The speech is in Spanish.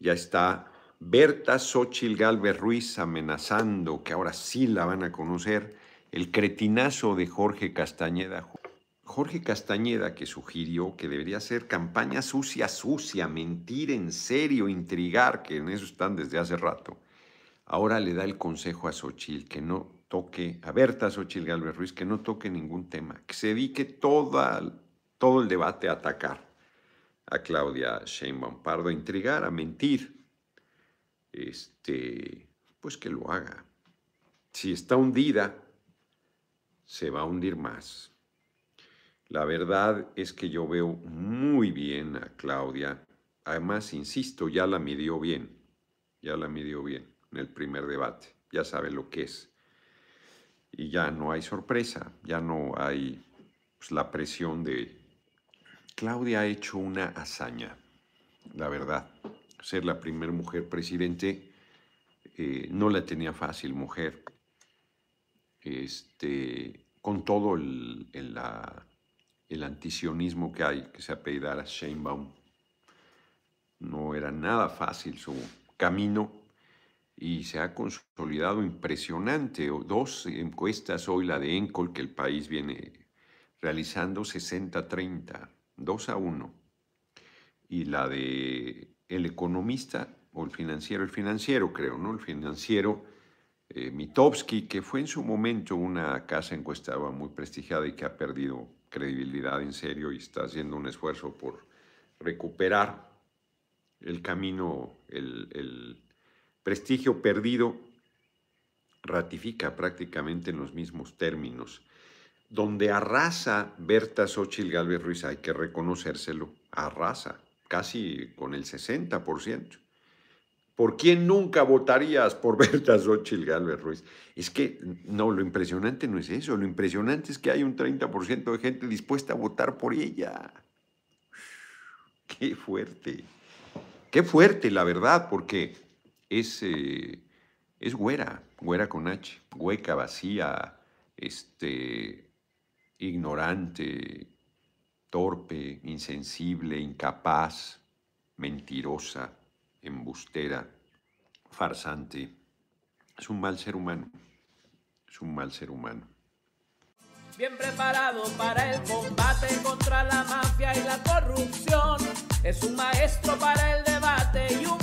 Ya está Berta Xochil Galvez Ruiz amenazando que ahora sí la van a conocer. El cretinazo de Jorge Castañeda. Jorge Castañeda que sugirió que debería hacer campaña sucia, sucia, mentir en serio, intrigar, que en eso están desde hace rato. Ahora le da el consejo a Xochil que no toque, a Berta Xochil Galvez Ruiz, que no toque ningún tema, que se dedique todo el debate a atacar a Claudia Sheinbaum Pardo a intrigar, a mentir, este, pues que lo haga. Si está hundida, se va a hundir más. La verdad es que yo veo muy bien a Claudia. Además, insisto, ya la midió bien. Ya la midió bien en el primer debate. Ya sabe lo que es. Y ya no hay sorpresa, ya no hay pues, la presión de Claudia ha hecho una hazaña, la verdad. Ser la primera mujer presidente eh, no la tenía fácil, mujer. Este, con todo el, el, antisionismo que hay, que se a Sheinbaum, no era nada fácil su camino y se ha consolidado impresionante. Dos encuestas hoy, la de Encol, que el país viene realizando 60-30. 2 a 1. Y la de El Economista o El Financiero, El Financiero creo, ¿no? El Financiero eh, Mitowski, que fue en su momento una casa encuestada muy prestigiada y que ha perdido credibilidad en serio y está haciendo un esfuerzo por recuperar el camino, el prestigio perdido, ratifica prácticamente en los mismos términos donde arrasa Berta Xochitl Galvez Ruiz, hay que reconocérselo, arrasa, casi con el 60%. ¿Por quién nunca votarías por Berta Xochitl Galvez Ruiz? Es que, no, lo impresionante no es eso, lo impresionante es que hay un 30% de gente dispuesta a votar por ella. Qué fuerte, qué fuerte la verdad, porque es, eh, es güera, güera con H, hueca, vacía, este, ignorante, torpe, insensible, incapaz, mentirosa, embustera, farsante. Es un mal ser humano, es un mal ser humano. Bien preparado para el combate contra la mafia y la corrupción, es un maestro para el debate y un